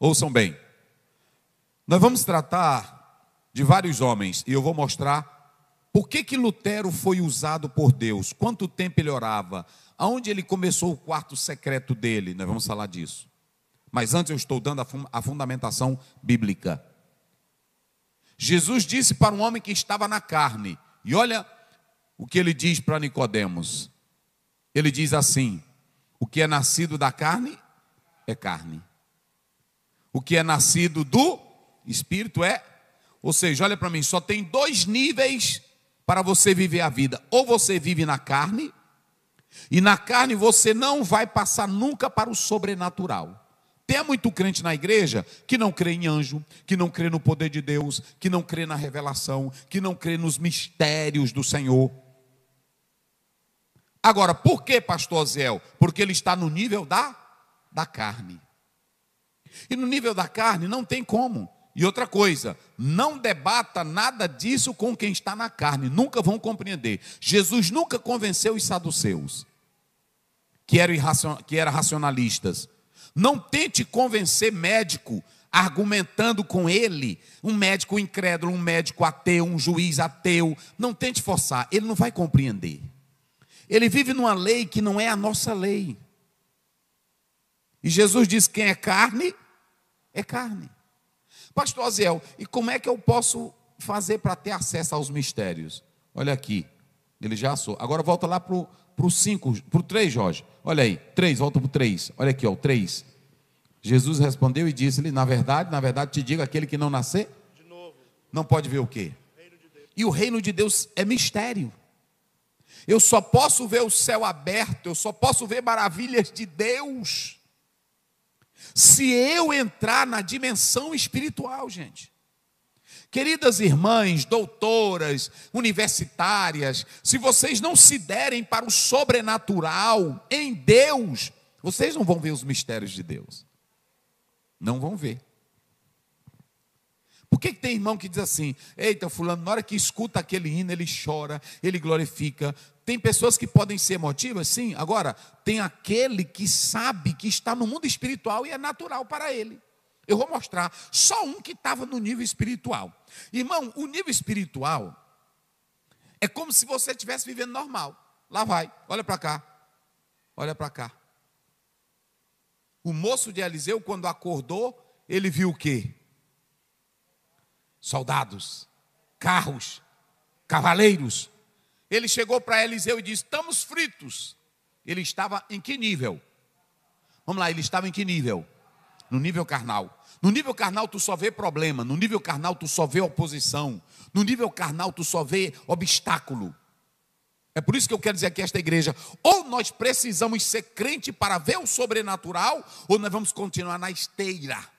Ouçam bem. Nós vamos tratar de vários homens e eu vou mostrar por que, que Lutero foi usado por Deus, quanto tempo ele orava, aonde ele começou o quarto secreto dele. Nós vamos falar disso. Mas antes eu estou dando a fundamentação bíblica. Jesus disse para um homem que estava na carne, e olha o que ele diz para Nicodemos. Ele diz assim: o que é nascido da carne é carne. O que é nascido do Espírito é. Ou seja, olha para mim, só tem dois níveis para você viver a vida. Ou você vive na carne, e na carne você não vai passar nunca para o sobrenatural. Tem muito crente na igreja que não crê em anjo, que não crê no poder de Deus, que não crê na revelação, que não crê nos mistérios do Senhor. Agora, por que, pastor Zé? Porque ele está no nível da, da carne. E no nível da carne, não tem como. E outra coisa, não debata nada disso com quem está na carne, nunca vão compreender. Jesus nunca convenceu os saduceus, que eram, que eram racionalistas. Não tente convencer médico argumentando com ele, um médico incrédulo, um médico ateu, um juiz ateu. Não tente forçar, ele não vai compreender. Ele vive numa lei que não é a nossa lei. E Jesus diz: quem é carne é carne. Pastor Aziel, e como é que eu posso fazer para ter acesso aos mistérios? Olha aqui. Ele já assou. Agora volta lá para o 5, para o 3, Jorge. Olha aí. 3, volta para o 3. Olha aqui, ó, o 3. Jesus respondeu e disse-lhe: Na verdade, na verdade te digo, aquele que não nascer, não pode ver o quê? E o reino de Deus é mistério. Eu só posso ver o céu aberto, eu só posso ver maravilhas de Deus se eu entrar na dimensão espiritual, gente. Queridas irmãs, doutoras, universitárias, se vocês não se derem para o sobrenatural em Deus, vocês não vão ver os mistérios de Deus. Não vão ver. Por que, que tem irmão que diz assim: Eita, Fulano, na hora que escuta aquele hino, ele chora, ele glorifica. Tem pessoas que podem ser emotivas, sim. Agora, tem aquele que sabe que está no mundo espiritual e é natural para ele. Eu vou mostrar só um que estava no nível espiritual. Irmão, o nível espiritual é como se você estivesse vivendo normal. Lá vai, olha para cá, olha para cá. O moço de Eliseu, quando acordou, ele viu o quê? soldados, carros, cavaleiros. Ele chegou para Eliseu e disse: Estamos fritos. Ele estava em que nível? Vamos lá, ele estava em que nível? No nível carnal. No nível carnal tu só vê problema, no nível carnal tu só vê oposição, no nível carnal tu só vê obstáculo. É por isso que eu quero dizer aqui a esta igreja: ou nós precisamos ser crente para ver o sobrenatural, ou nós vamos continuar na esteira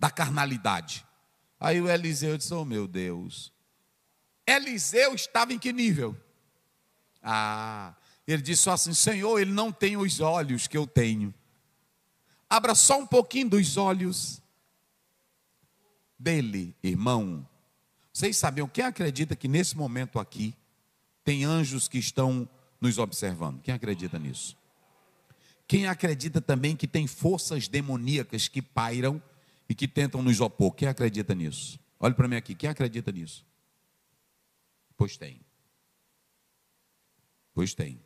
da carnalidade. Aí o Eliseu disse: Oh meu Deus. Eliseu estava em que nível? Ah, ele disse assim: Senhor, ele não tem os olhos que eu tenho. Abra só um pouquinho dos olhos dele, irmão. Vocês sabiam, quem acredita que nesse momento aqui tem anjos que estão nos observando? Quem acredita nisso? Quem acredita também que tem forças demoníacas que pairam e que tentam nos opor. Quem acredita nisso? Olhe para mim aqui, quem acredita nisso? Pois tem. Pois tem.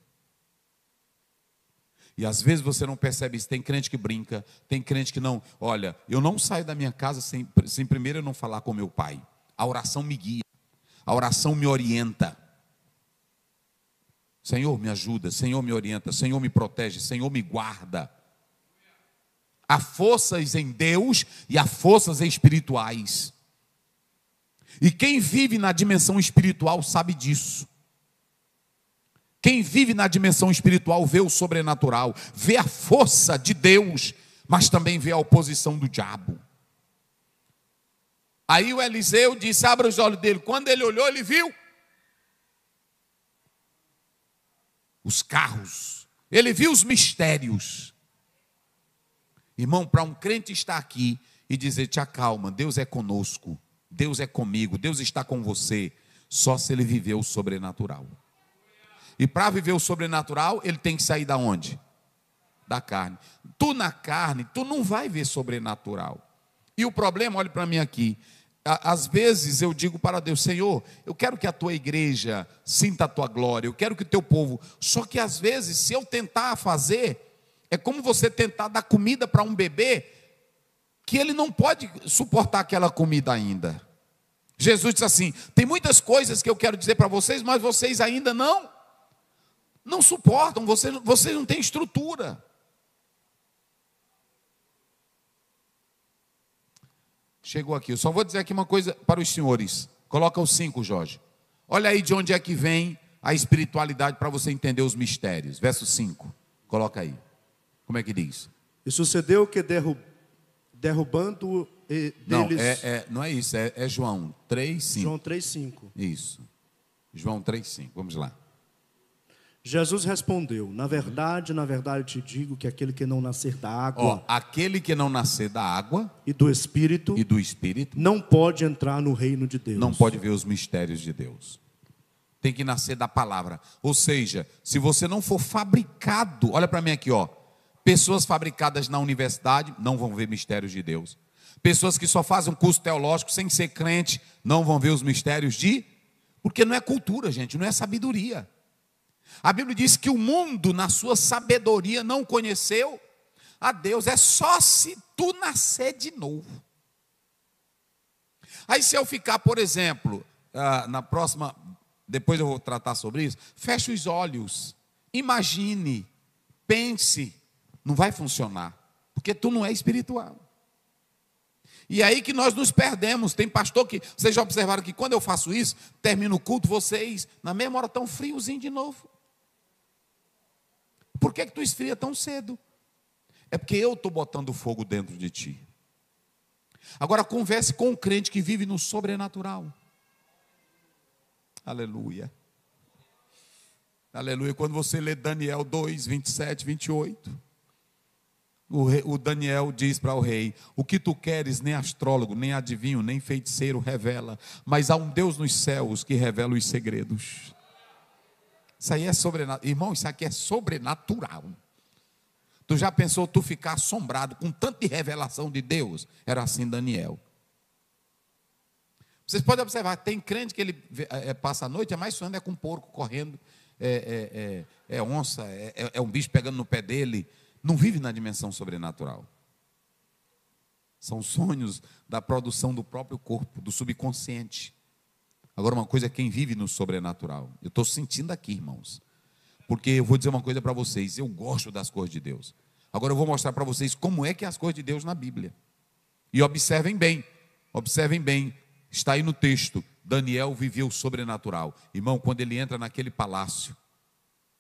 E às vezes você não percebe isso. Tem crente que brinca, tem crente que não. Olha, eu não saio da minha casa sem, sem primeiro eu não falar com meu pai. A oração me guia, a oração me orienta. Senhor, me ajuda, Senhor, me orienta, Senhor, me protege, Senhor, me guarda. Há forças em Deus e há forças espirituais. E quem vive na dimensão espiritual sabe disso. Quem vive na dimensão espiritual vê o sobrenatural, vê a força de Deus, mas também vê a oposição do diabo. Aí o Eliseu disse: abra os olhos dele. Quando ele olhou, ele viu os carros, ele viu os mistérios. Irmão, para um crente estar aqui e dizer: te acalma, Deus é conosco, Deus é comigo, Deus está com você, só se ele viveu o sobrenatural. E para viver o sobrenatural, ele tem que sair da onde? Da carne. Tu na carne, tu não vai ver sobrenatural. E o problema, olhe para mim aqui, às vezes eu digo para Deus, Senhor, eu quero que a tua igreja sinta a tua glória, eu quero que o teu povo. Só que às vezes, se eu tentar fazer, é como você tentar dar comida para um bebê que ele não pode suportar aquela comida ainda. Jesus disse assim: tem muitas coisas que eu quero dizer para vocês, mas vocês ainda não não suportam, vocês, vocês não têm estrutura. Chegou aqui, eu só vou dizer aqui uma coisa para os senhores. Coloca os cinco, Jorge. Olha aí de onde é que vem a espiritualidade para você entender os mistérios. Verso 5. Coloca aí. Como é que diz? E sucedeu que derrubando deles. Não, é, é, não é isso, é, é João 3,5. João 3,5. Isso. João 3,5. Vamos lá. Jesus respondeu: Na verdade, na verdade te digo que aquele que não nascer da água, oh, aquele que não nascer da água e do espírito e do espírito não pode entrar no reino de Deus. Não pode ver os mistérios de Deus. Tem que nascer da palavra. Ou seja, se você não for fabricado, olha para mim aqui, ó, Pessoas fabricadas na universidade não vão ver mistérios de Deus. Pessoas que só fazem um curso teológico sem ser crente não vão ver os mistérios de. Porque não é cultura, gente, não é sabedoria. A Bíblia diz que o mundo, na sua sabedoria, não conheceu a Deus. É só se tu nascer de novo. Aí, se eu ficar, por exemplo, ah, na próxima, depois eu vou tratar sobre isso, feche os olhos, imagine, pense. Não vai funcionar, porque tu não é espiritual. E aí que nós nos perdemos. Tem pastor que, vocês já observaram que quando eu faço isso, termino o culto, vocês, na mesma hora, estão friozinho de novo. Por que, que tu esfria tão cedo? É porque eu estou botando fogo dentro de ti. Agora converse com um crente que vive no sobrenatural. Aleluia. Aleluia. Quando você lê Daniel 2, 27, 28 o, Daniel diz para o rei: O que tu queres, nem astrólogo, nem adivinho, nem feiticeiro revela, mas há um Deus nos céus que revela os segredos. Isso aí é sobrenatural. Irmão, isso aqui é sobrenatural. Tu já pensou tu ficar assombrado com tanta revelação de Deus? Era assim Daniel. Vocês podem observar, tem crente que ele é, é, passa a noite, é mais sonhando, é com um porco correndo, é, é, é, é onça, é, é um bicho pegando no pé dele, não vive na dimensão sobrenatural. São sonhos da produção do próprio corpo, do subconsciente. Agora, uma coisa é quem vive no sobrenatural. Eu estou sentindo aqui, irmãos. Porque eu vou dizer uma coisa para vocês: eu gosto das cores de Deus. Agora eu vou mostrar para vocês como é que é as cores de Deus na Bíblia. E observem bem, observem bem, está aí no texto: Daniel viveu o sobrenatural. Irmão, quando ele entra naquele palácio,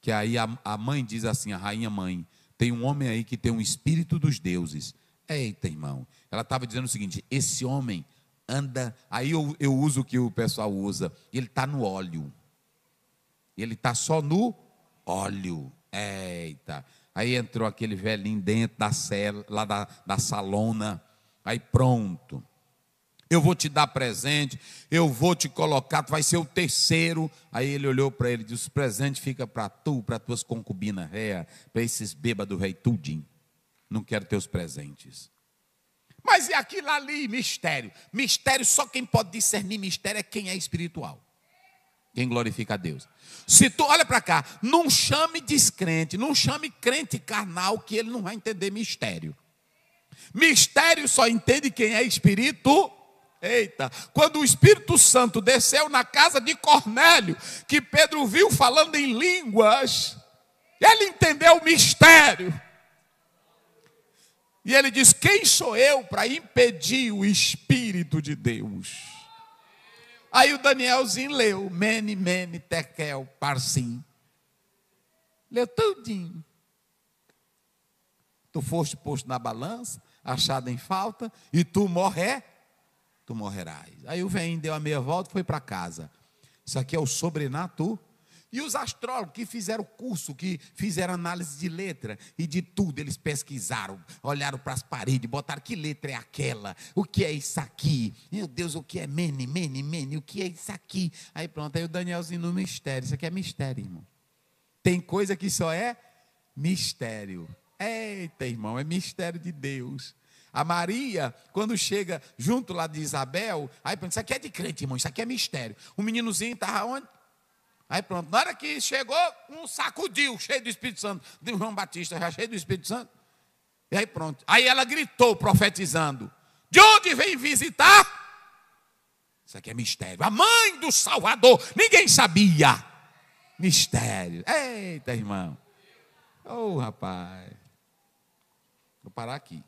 que aí a, a mãe diz assim, a rainha mãe, tem um homem aí que tem um espírito dos deuses. Eita, irmão. Ela estava dizendo o seguinte: esse homem anda. Aí eu, eu uso o que o pessoal usa. Ele está no óleo. Ele está só no óleo. Eita. Aí entrou aquele velhinho dentro da cela, lá da, da salona. Aí pronto eu vou te dar presente, eu vou te colocar, tu vai ser o terceiro. Aí ele olhou para ele e disse: Os presentes fica para tu, para tuas concubinas réa, para esses bêbados rei tudinho. Não quero teus presentes. Mas e aquilo ali, mistério? Mistério, só quem pode discernir mistério é quem é espiritual. Quem glorifica a Deus. Se tu, olha para cá, não chame descrente, não chame crente carnal, que ele não vai entender mistério. Mistério só entende quem é espírito. Eita, quando o Espírito Santo desceu na casa de Cornélio, que Pedro viu falando em línguas, ele entendeu o mistério. E ele diz: Quem sou eu para impedir o Espírito de Deus? Aí o Danielzinho leu: Mene, mene, tekel, parsim. Leu tudinho. Tu foste posto na balança, achado em falta, e tu morrer é? tu morrerás. Aí o vem, deu a meia volta e foi para casa. Isso aqui é o sobrenatural. E os astrólogos que fizeram curso, que fizeram análise de letra e de tudo, eles pesquisaram, olharam para as paredes, botaram que letra é aquela, o que é isso aqui, meu Deus, o que é mene, mene, mene, o que é isso aqui. Aí pronto, aí o Danielzinho no mistério, isso aqui é mistério, irmão. Tem coisa que só é mistério. Eita, irmão, é mistério de Deus. A Maria, quando chega junto lá de Isabel, aí pronto, isso aqui é de crente, irmão, isso aqui é mistério. O meninozinho estava onde? Aí pronto, na hora que chegou, um sacudiu, cheio do Espírito Santo. De João Batista, já cheio do Espírito Santo. E aí pronto. Aí ela gritou, profetizando: De onde vem visitar? Isso aqui é mistério. A mãe do Salvador, ninguém sabia. Mistério. Eita, irmão. Ô, oh, rapaz. Vou parar aqui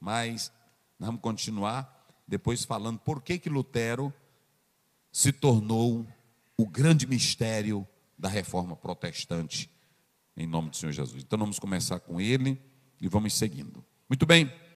mas vamos continuar depois falando por que, que Lutero se tornou o grande mistério da reforma protestante, em nome do Senhor Jesus. Então vamos começar com ele e vamos seguindo. Muito bem.